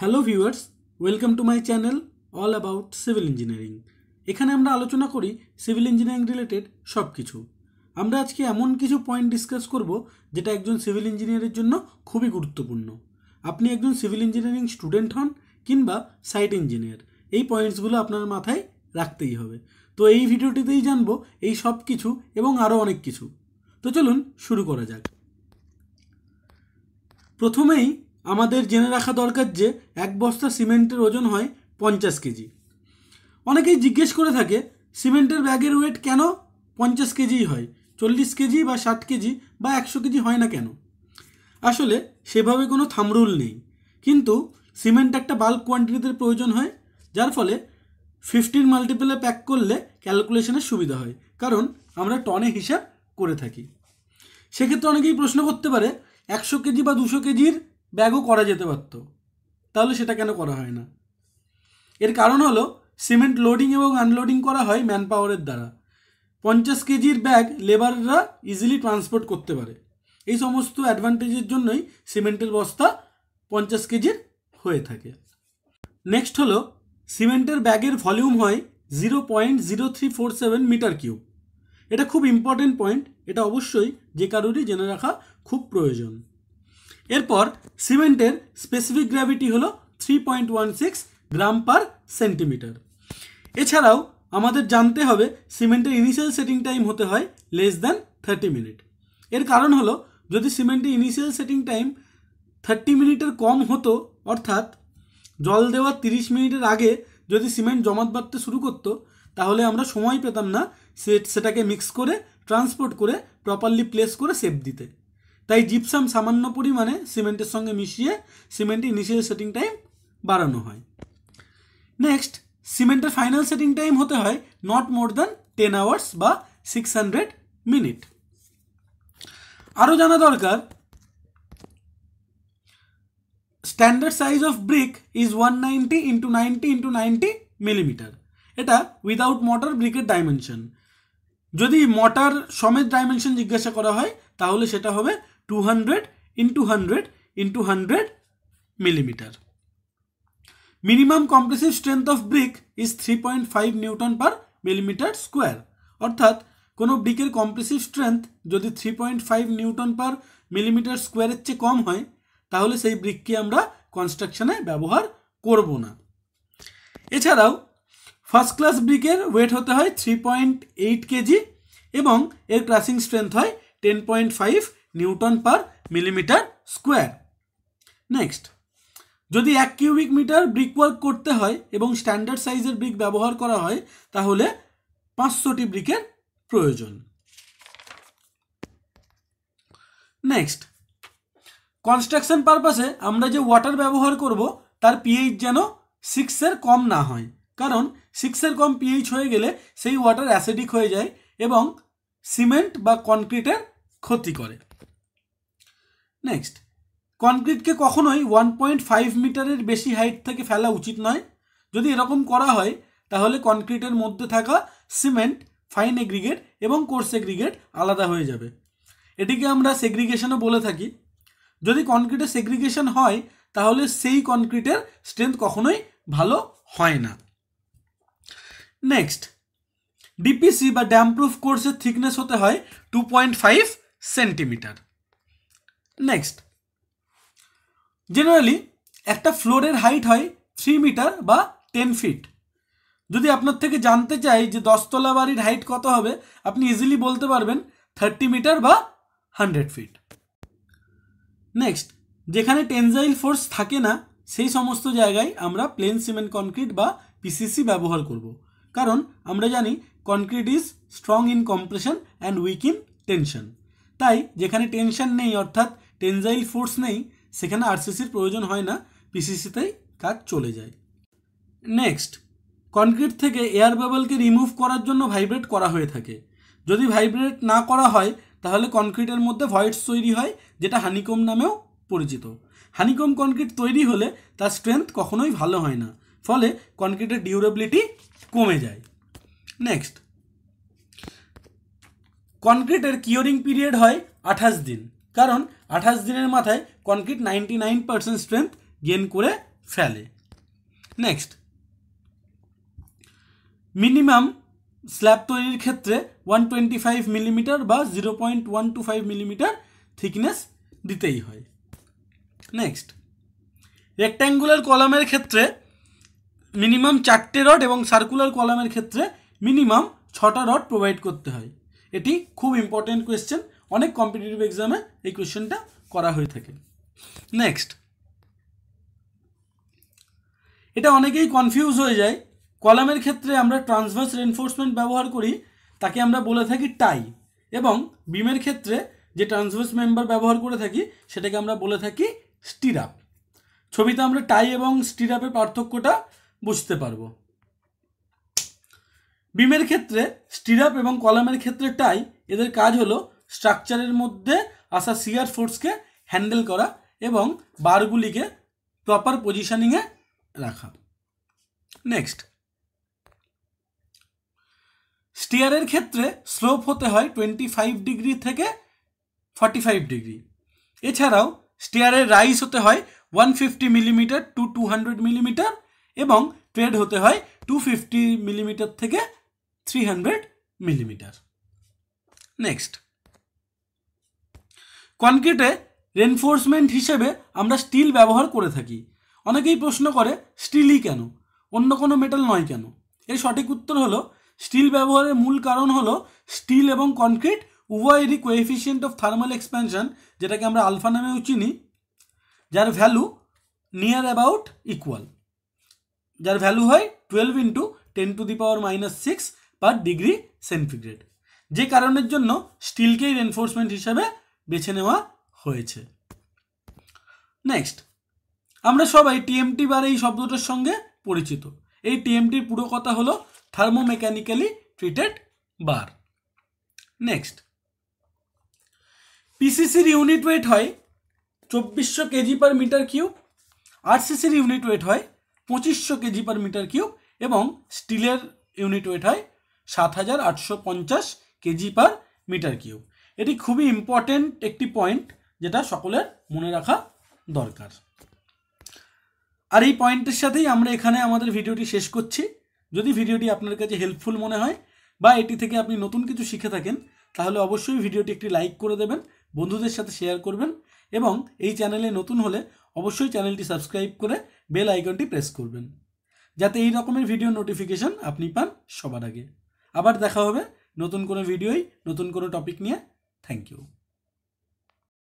Hello viewers welcome to my channel all about civil engineering এখানে আমরা আলোচনা করি সিভিল ইঞ্জিনিয়ারিং রিলেটেড সব কিছু আমরা আজকে এমন কিছু পয়েন্ট ডিসকাস করব যেটা একজন সিভিল ইঞ্জিনিয়ারের জন্য খুবই গুরুত্বপূর্ণ আপনি একজন সিভিল ইঞ্জিনিয়ারিং স্টুডেন্ট হন কিংবা সাইট ইঞ্জিনিয়ার এই পয়েন্টসগুলো আপনার মাথায় রাখতেই হবে তো এই ভিডিওটিতেই জানবো এই সব কিছু এবং আরও অনেক কিছু তো চলুন শুরু করা যাক প্রথমেই আমাদের জেনে রাখা দরকার যে এক বস্তা সিমেন্টের ওজন হয় পঞ্চাশ কেজি অনেকেই জিজ্ঞেস করে থাকে সিমেন্টের ব্যাগের ওয়েট কেন পঞ্চাশ কেজিই হয় চল্লিশ কেজি বা ষাট কেজি বা একশো কেজি হয় না কেন আসলে সেভাবে কোনো থামরুল নেই কিন্তু সিমেন্ট একটা বাল্ক কোয়ান্টিটিতে প্রয়োজন হয় যার ফলে ফিফটিন মাল্টিপেলে প্যাক করলে ক্যালকুলেশনের সুবিধা হয় কারণ আমরা টনে হিসাব করে থাকি সেক্ষেত্রে অনেকেই প্রশ্ন করতে পারে একশো কেজি বা দুশো কেজির ব্যাগও করা যেতে পারত তাহলে সেটা কেন করা হয় না এর কারণ হলো সিমেন্ট লোডিং এবং আনলোডিং করা হয় ম্যান পাওয়ারের দ্বারা পঞ্চাশ কেজির ব্যাগ লেবাররা ইজিলি ট্রান্সপোর্ট করতে পারে এই সমস্ত অ্যাডভান্টেজের জন্যই সিমেন্টের বস্তা পঞ্চাশ কেজির হয়ে থাকে নেক্সট হলো সিমেন্টের ব্যাগের ভলিউম হয় zero point zero three four seven metre cube এটা খুব ইম্পর্টেন্ট পয়েন্ট এটা অবশ্যই যে কারোরই জেনে রাখা খুব প্রয়োজন এরপর সিমেন্টের স্পেসিফিক গ্র্যাভিটি হলো three point one six gram per centimetre এছাড়াও আমাদের জানতে হবে সিমেন্টের ইনিশিয়াল সেটিং টাইম হতে হয় লেস দ্যান থার্টি মিনিট এর কারণ হলো যদি সিমেন্টের ইনিশিয়াল সেটিং টাইম থার্টি মিনিটের কম হতো অর্থাৎ জল দেওয়ার তিরিশ মিনিটের আগে যদি সিমেন্ট জমাট বাঁধতে শুরু করতো তাহলে আমরা সময় পেতাম না সেটাকে মিক্স করে ট্রান্সপোর্ট করে প্রপারলি প্লেস করে সেফ দিতে তাই জিপসাম সামান্য পরিমাণে সিমেন্টের সঙ্গে মিশিয়ে সিমেন্টের ইনিশিয়াল সেটিং টাইম বাড়ানো হয় নেক্সট সিমেন্টের ফাইনাল সেটিং টাইম হতে হয় not more than ten hours বা সিক্স হান্ড্রেড মিনিট আরও জানা দরকার standard size of brick is one ninety into ninety into ninety millimetre এটা উইদাউট মোটর ব্রিকের ডাইমেনশন যদি মটার সমেত ডাইমেনশন জিজ্ঞাসা করা হয় তাহলে সেটা হবে two hundred into hundred into hundred millimetre minimum compressive strength of brick is three point five newton per millimetre square অর্থাৎ কোনো ব্রিকের কম্প্রেসিভ স্ট্রেংথ যদি three point five newton per millimetre স্কোয়ারের চেয়ে কম হয় তাহলে সেই ব্রিককে আমরা কনস্ট্রাকশানে ব্যবহার করব না এছাড়াও ফার্স্ট ক্লাস ব্রিকের ওয়েট হতে হয় থ্রি পয়েন্ট এইট কেজি এবং এর ক্রাসিং স্ট্রেংথ হয় ten point five newton per millimetre square next যদি এক কিউবিক মিটার ব্রিক ওয়ার্ক করতে হয় এবং স্ট্যান্ডার্ড সাইজের ব্রিক ব্যবহার করা হয় তাহলে পাঁচশোটি ব্রিকের প্রয়োজন নেক্সট কনস্ট্রাকশন পারপাসে আমরা যে ওয়াটার ব্যবহার করব তার পিএইচ যেন সিক্সের কম না হয় কারণ সিক্সের কম পিএইচ হয়ে গেলে সেই ওয়াটার অ্যাসিডিক হয়ে যায় এবং সিমেন্ট বা কনক্রিটের ক্ষতি করে নেক্সট কনক্রিটকে কখনোই ওয়ান পয়েন্ট ফাইভ মিটারের বেশি হাইট থেকে ফেলা উচিত নয় যদি এরকম করা হয় তাহলে কনক্রিটের মধ্যে থাকা সিমেন্ট ফাইন এগ্রিগেট এবং কোর্স এগ্রিগেট আলাদা হয়ে যাবে এটিকে আমরা সেগ্রিগেশনও বলে থাকি যদি কনক্রিটের সেগ্রিগেশন হয় তাহলে সেই কনক্রিটের স্ট্রেংথ কখনোই ভালো হয় না নেক্সট ডিপিসি বা ড্যাম্প্রুফ কোর্সের থিকনেস হতে হয় two point five centimetre next generally একটা ফ্লোরের হাইট হয় থ্রি মিটার বা টেন ফিট যদি আপনার থেকে জানতে চাই যে দশতলা বাড়ির হাইট কত হবে আপনি ইজিলি বলতে পারবেন থার্টি মিটার বা হান্ড্রেড ফিট নেক্সট যেখানে টেনজাইল ফোর্স থাকে না সেই সমস্ত জায়গায় আমরা প্লেন সিমেন্ট কনক্রিট বা পিসিসি ব্যবহার করব কারণ আমরা জানি concrete is strong in compression and weak in tension তাই যেখানে টেনশন নেই অর্থাৎ টেনজাইল ফোর্স নেই সেখানে আরসিসির প্রয়োজন হয় না পিসিসিতেই কাজ চলে যায় নেক্সট কনক্রিট থেকে এয়ার বাবলকে রিমুভ করার জন্য ভাইব্রেট করা হয়ে থাকে যদি ভাইব্রেট না করা হয় তাহলে কনক্রিটের মধ্যে ভয়েডস তৈরি হয় যেটা হানিকম নামেও পরিচিত হানিকম কনক্রিট তৈরি হলে তার স্ট্রেংথ কখনোই ভালো হয় না ফলে কনক্রিটের ডিউরেবিলিটি কমে যায় নেক্সট কনক্রিটের কিওরিং পিরিয়ড হয় আঠাশ দিন কারণ আঠাশ দিনের মাথায় concrete ninety nine percent strength gain করে ফেলে নেক্সট মিনিমাম স্ল্যাব তৈরির ক্ষেত্রে ওয়ান টোয়েন্টি ফাইভ মিলিমিটার বা zero point one two five millimetre thickness দিতেই হয় নেক্সট রেক্ট্যাঙ্গুলার কলামের ক্ষেত্রে মিনিমাম চারটে রড এবং সার্কুলার কলামের ক্ষেত্রে মিনিমাম ছটা রড প্রোভাইড করতে হয় এটি খুব ইম্পর্টেন্ট কোয়েশ্চেন অনেক কম্পিটিটিভ এক্সামে এই কোয়েশ্চেনটা করা হয়ে থাকে নেক্সট এটা অনেকেই কনফিউজ হয়ে যায় কলামের ক্ষেত্রে আমরা ট্রান্সভার্স রেনফোর্সমেন্ট ব্যবহার করি তাকে আমরা বলে থাকি টাই এবং বিমের ক্ষেত্রে যে ট্রান্সভার্স মেম্বার ব্যবহার করে থাকি সেটাকে আমরা বলে থাকি স্টিরাপ ছবিতে আমরা টাই এবং স্টিরাপের পার্থক্যটা বুঝতে পারবো বিমের ক্ষেত্রে স্টিরাপ এবং কলামের ক্ষেত্রে টাই এদের কাজ হলো স্ট্রাকচারের মধ্যে আসা সিয়ার ফোর্সকে হ্যান্ডেল করা এবং বারগুলিকে প্রপার পজিশনিংয়ে রাখা নেক্সট স্টিয়ারের ক্ষেত্রে স্লোপ হতে হয় টোয়েন্টি ফাইভ ডিগ্রি থেকে ফর্টি ফাইভ ডিগ্রি এছাড়াও স্টিয়ারের রাইস হতে হয় one fifty millimetre to two hundred millimetre এবং ট্রেড হতে হয় টু ফিফটি মিলিমিটার থেকে থ্রি হান্ড্রেড মিলিমিটার নেক্সট কনক্রিটে রেনফোর্সমেন্ট হিসেবে আমরা স্টিল ব্যবহার করে থাকি অনেকেই প্রশ্ন করে স্টিলই কেন অন্য কোনো মেটাল নয় কেন এর সঠিক উত্তর হলো স্টিল ব্যবহারের মূল কারণ হলো স্টিল এবং কনক্রিট উভয়েরই কোয়েফিসিয়েন্ট অফ থার্মাল এক্সপ্যানশন যেটাকে আমরা আলফা নামেও চিনি যার ভ্যালু নিয়ার অ্যাবাউট ইকুয়াল যার ভ্যালু হয় twelve into ten to the power minus six per degree centigrade যে কারণের জন্য স্টিলকেই রেনফোর্সমেন্ট হিসেবে বেছে নেওয়া হয়েছে নেক্সট আমরা সবাই টিএমটি বার এই শব্দটার সঙ্গে পরিচিত এই টিএমটির পুরো কথা হলো থার্মোমেকানিক্যালি ট্রিটেড বার নেক্সট পিসিসির ইউনিট ওয়েট হয় চব্বিশশো কেজি পার মিটার কিউব আরসিসির ইউনিট ওয়েট হয় পঁচিশশো কেজি পার মিটার কিউব এবং স্টিলের ইউনিট ওয়েট হয় সাত হাজার আটশো পঞ্চাশ কেজি পার মিটার কিউব এটি খুবই ইম্পর্টেন্ট একটি পয়েন্ট যেটা সকলের মনে রাখা দরকার আর এই পয়েন্টের সাথেই আমরা এখানে আমাদের ভিডিওটি শেষ করছি যদি ভিডিওটি আপনার কাছে হেল্পফুল মনে হয় বা এটি থেকে আপনি নতুন কিছু শিখে থাকেন তাহলে অবশ্যই ভিডিওটি একটি লাইক করে দেবেন বন্ধুদের সাথে শেয়ার করবেন এবং এই চ্যানেলে নতুন হলে অবশ্যই চ্যানেলটি সাবস্ক্রাইব করে বেল আইকনটি প্রেস করবেন যাতে এই রকমের ভিডিও নোটিফিকেশন আপনি পান সবার আগে আবার দেখা হবে নতুন কোনো ভিডিওই নতুন কোনো টপিক নিয়ে Thank you.